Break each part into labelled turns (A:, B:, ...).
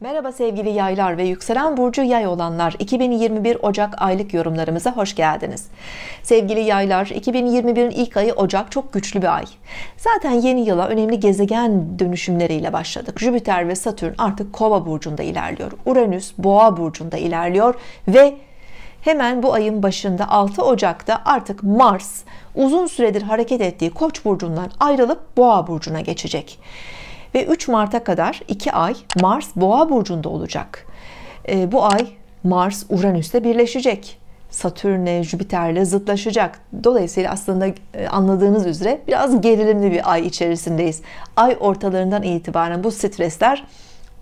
A: Merhaba sevgili yaylar ve yükselen burcu yay olanlar 2021 Ocak aylık yorumlarımıza hoş geldiniz sevgili yaylar 2021'in ilk ayı Ocak çok güçlü bir ay zaten yeni yıla önemli gezegen dönüşümleriyle başladık Jüpiter ve Satürn artık kova burcunda ilerliyor Uranüs boğa burcunda ilerliyor ve hemen bu ayın başında 6 Ocak'ta artık Mars uzun süredir hareket ettiği koç burcundan ayrılıp boğa burcuna geçecek ve 3 Mart'a kadar 2 ay Mars Boğa burcunda olacak. E, bu ay Mars Uranüs'te birleşecek. Satürn'le, Jüpiter'le zıtlaşacak. Dolayısıyla aslında e, anladığınız üzere biraz gerilimli bir ay içerisindeyiz. Ay ortalarından itibaren bu stresler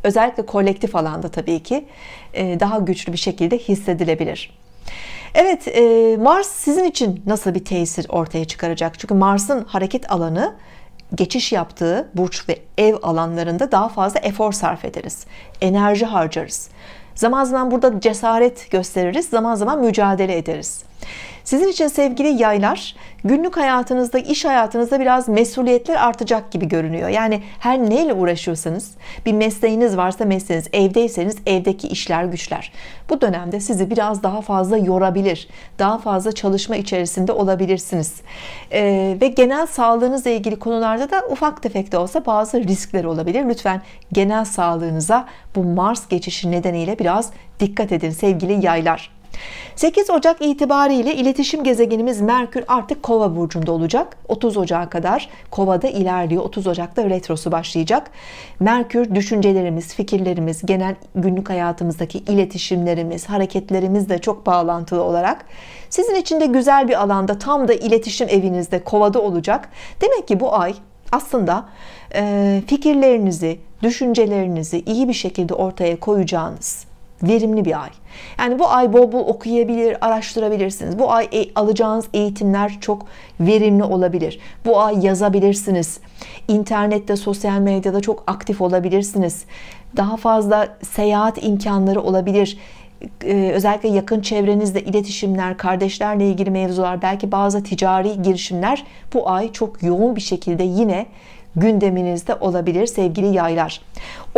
A: özellikle kolektif alanda tabii ki e, daha güçlü bir şekilde hissedilebilir. Evet e, Mars sizin için nasıl bir tesir ortaya çıkaracak? Çünkü Mars'ın hareket alanı geçiş yaptığı burç ve ev alanlarında daha fazla efor sarf ederiz. Enerji harcarız. Zaman zaman burada cesaret gösteririz, zaman zaman mücadele ederiz. Sizin için sevgili yaylar günlük hayatınızda iş hayatınızda biraz mesuliyetler artacak gibi görünüyor. Yani her neyle uğraşıyorsanız bir mesleğiniz varsa mesleğiniz evdeyseniz evdeki işler güçler. Bu dönemde sizi biraz daha fazla yorabilir. Daha fazla çalışma içerisinde olabilirsiniz. Ee, ve genel sağlığınızla ilgili konularda da ufak tefek de olsa bazı riskler olabilir. Lütfen genel sağlığınıza bu Mars geçişi nedeniyle biraz dikkat edin sevgili yaylar. 8 Ocak itibariyle iletişim gezegenimiz Merkür artık Kova burcunda olacak. 30 Ocak'a kadar Kova'da ilerliyor. 30 Ocak'ta retrosu başlayacak. Merkür düşüncelerimiz, fikirlerimiz, genel günlük hayatımızdaki iletişimlerimiz, hareketlerimiz de çok bağlantılı olarak sizin için de güzel bir alanda tam da iletişim evinizde Kova'da olacak. Demek ki bu ay aslında fikirlerinizi, düşüncelerinizi iyi bir şekilde ortaya koyacağınız verimli bir ay. Yani bu ay bol bol okuyabilir, araştırabilirsiniz. Bu ay e, alacağınız eğitimler çok verimli olabilir. Bu ay yazabilirsiniz. İnternette, sosyal medyada çok aktif olabilirsiniz. Daha fazla seyahat imkanları olabilir. Ee, özellikle yakın çevrenizde iletişimler, kardeşlerle ilgili mevzular, belki bazı ticari girişimler bu ay çok yoğun bir şekilde yine gündeminizde olabilir sevgili yaylar.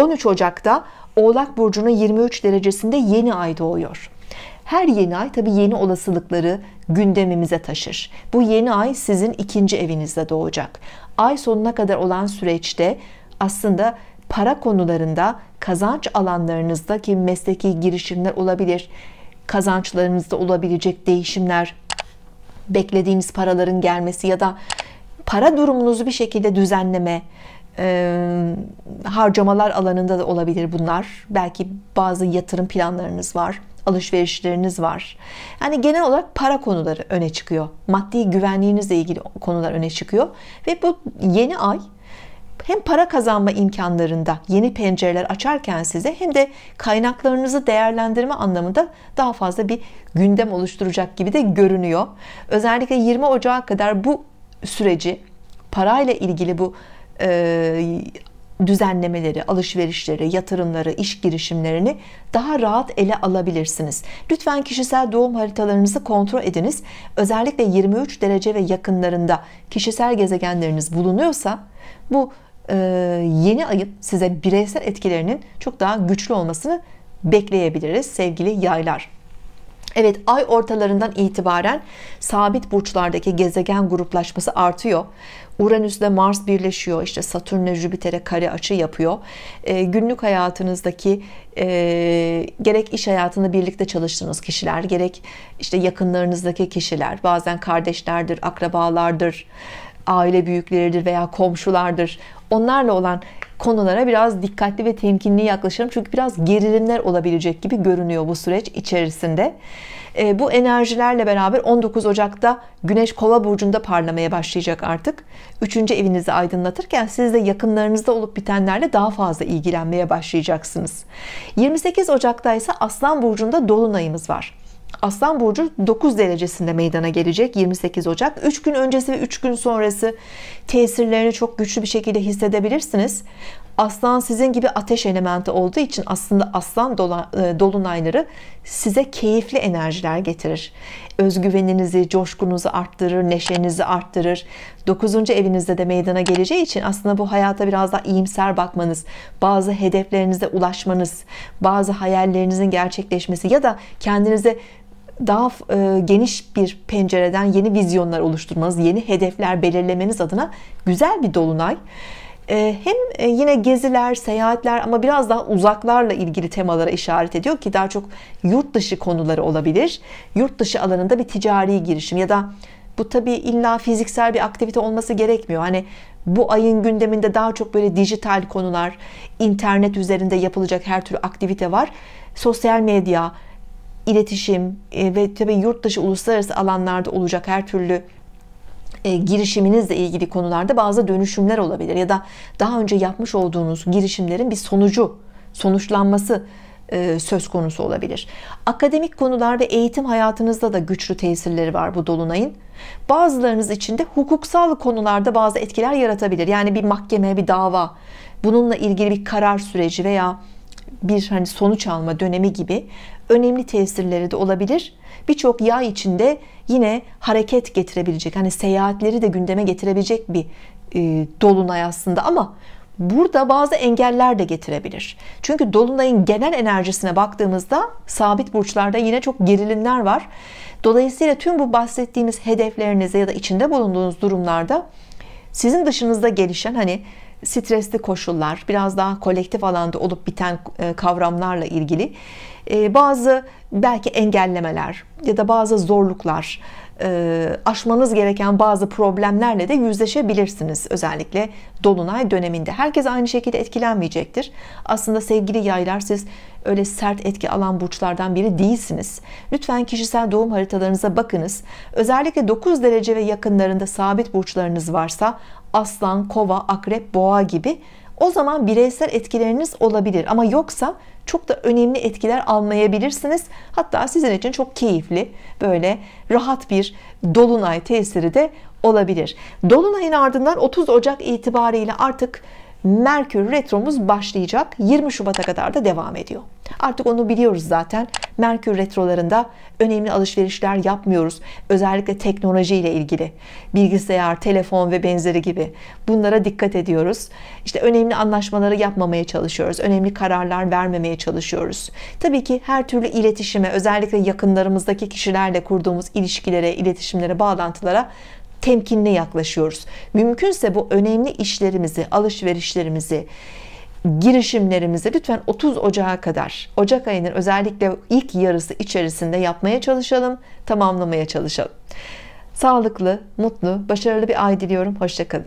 A: 13 Ocak'ta Oğlak Burcu'nun 23 derecesinde yeni ay doğuyor. Her yeni ay tabi yeni olasılıkları gündemimize taşır. Bu yeni ay sizin ikinci evinizde doğacak. Ay sonuna kadar olan süreçte aslında para konularında kazanç alanlarınızdaki mesleki girişimler olabilir. Kazançlarınızda olabilecek değişimler, beklediğiniz paraların gelmesi ya da para durumunuzu bir şekilde düzenleme, ee, harcamalar alanında da olabilir bunlar. Belki bazı yatırım planlarınız var, alışverişleriniz var. Yani genel olarak para konuları öne çıkıyor. Maddi güvenliğinizle ilgili konular öne çıkıyor. Ve bu yeni ay hem para kazanma imkanlarında yeni pencereler açarken size hem de kaynaklarınızı değerlendirme anlamında daha fazla bir gündem oluşturacak gibi de görünüyor. Özellikle 20 Ocağı kadar bu süreci parayla ilgili bu e, düzenlemeleri, alışverişleri, yatırımları, iş girişimlerini daha rahat ele alabilirsiniz. Lütfen kişisel doğum haritalarınızı kontrol ediniz. Özellikle 23 derece ve yakınlarında kişisel gezegenleriniz bulunuyorsa bu e, yeni ayın size bireysel etkilerinin çok daha güçlü olmasını bekleyebiliriz sevgili yaylar. Evet ay ortalarından itibaren sabit burçlardaki gezegen gruplaşması artıyor. Uranüs ile Mars birleşiyor. İşte Satürn ile Jüpiter'e kare açı yapıyor. E, günlük hayatınızdaki e, gerek iş hayatında birlikte çalıştığınız kişiler, gerek işte yakınlarınızdaki kişiler, bazen kardeşlerdir, akrabalardır, aile büyükleridir veya komşulardır. Onlarla olan konulara biraz dikkatli ve temkinli yaklaşırım. Çünkü biraz gerilimler olabilecek gibi görünüyor bu süreç içerisinde. Ee, bu enerjilerle beraber 19 Ocak'ta Güneş Kova burcunda parlamaya başlayacak artık. Üçüncü evinizi aydınlatırken siz de yakınlarınızda olup bitenlerle daha fazla ilgilenmeye başlayacaksınız. 28 Ocak'ta ise Aslan burcunda dolunayımız var. Aslan Burcu 9 derecesinde meydana gelecek 28 Ocak 3 gün öncesi ve 3 gün sonrası tesirlerini çok güçlü bir şekilde hissedebilirsiniz Aslan sizin gibi ateş elementi olduğu için aslında aslan e, dolunayları size keyifli enerjiler getirir. Özgüveninizi, coşkunuzu arttırır, neşenizi arttırır. 9. evinizde de meydana geleceği için aslında bu hayata biraz daha iyimser bakmanız, bazı hedeflerinize ulaşmanız, bazı hayallerinizin gerçekleşmesi ya da kendinize daha e, geniş bir pencereden yeni vizyonlar oluşturmanız, yeni hedefler belirlemeniz adına güzel bir dolunay. E, hem e, yine geziler, seyahatler ama biraz daha uzaklarla ilgili temalara işaret ediyor ki daha çok yurt dışı konuları olabilir. Yurt dışı alanında bir ticari girişim ya da bu tabii illa fiziksel bir aktivite olması gerekmiyor. Hani bu ayın gündeminde daha çok böyle dijital konular, internet üzerinde yapılacak her türlü aktivite var. Sosyal medya, iletişim e, ve tabii yurt dışı uluslararası alanlarda olacak her türlü e, girişiminizle ilgili konularda bazı dönüşümler olabilir ya da daha önce yapmış olduğunuz girişimlerin bir sonucu sonuçlanması e, söz konusu olabilir. Akademik konular ve eğitim hayatınızda da güçlü tesirleri var bu dolunayın. Bazılarınız için de hukuksal konularda bazı etkiler yaratabilir. Yani bir mahkeme, bir dava, bununla ilgili bir karar süreci veya bir hani sonuç alma dönemi gibi önemli tesirleri de olabilir. Birçok yay içinde yine hareket getirebilecek, hani seyahatleri de gündeme getirebilecek bir e, dolunay aslında ama burada bazı engeller de getirebilir. Çünkü dolunayın genel enerjisine baktığımızda sabit burçlarda yine çok gerilimler var. Dolayısıyla tüm bu bahsettiğimiz hedeflerinize ya da içinde bulunduğunuz durumlarda sizin dışınızda gelişen hani stresli koşullar, biraz daha kolektif alanda olup biten e, kavramlarla ilgili e, bazı belki engellemeler ya da bazı zorluklar e, aşmanız gereken bazı problemlerle de yüzleşebilirsiniz. Özellikle dolunay döneminde. Herkes aynı şekilde etkilenmeyecektir. Aslında sevgili yaylar siz öyle sert etki alan burçlardan biri değilsiniz. Lütfen kişisel doğum haritalarınıza bakınız. Özellikle 9 derece ve yakınlarında sabit burçlarınız varsa aslan, kova, akrep, boğa gibi o zaman bireysel etkileriniz olabilir ama yoksa çok da önemli etkiler almayabilirsiniz hatta sizin için çok keyifli böyle rahat bir dolunay tesiri de olabilir dolunayın ardından 30 Ocak itibariyle artık Merkür retromuz başlayacak 20 Şubat'a kadar da devam ediyor Artık onu biliyoruz zaten. Merkür retrolarında önemli alışverişler yapmıyoruz. Özellikle teknoloji ile ilgili. Bilgisayar, telefon ve benzeri gibi. Bunlara dikkat ediyoruz. İşte önemli anlaşmaları yapmamaya çalışıyoruz. Önemli kararlar vermemeye çalışıyoruz. Tabii ki her türlü iletişime, özellikle yakınlarımızdaki kişilerle kurduğumuz ilişkilere, iletişimlere, bağlantılara temkinli yaklaşıyoruz. Mümkünse bu önemli işlerimizi, alışverişlerimizi, girişimlerimizi lütfen 30 Ocağı kadar Ocak ayının özellikle ilk yarısı içerisinde yapmaya çalışalım tamamlamaya çalışalım sağlıklı mutlu başarılı bir ay diliyorum hoşçakalın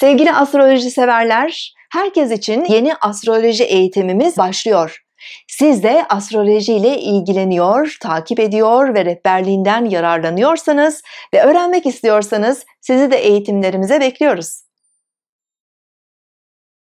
A: sevgili astroloji severler herkes için yeni astroloji eğitimimiz başlıyor siz de astroloji ile ilgileniyor, takip ediyor ve rehberliğinden yararlanıyorsanız ve öğrenmek istiyorsanız sizi de eğitimlerimize bekliyoruz.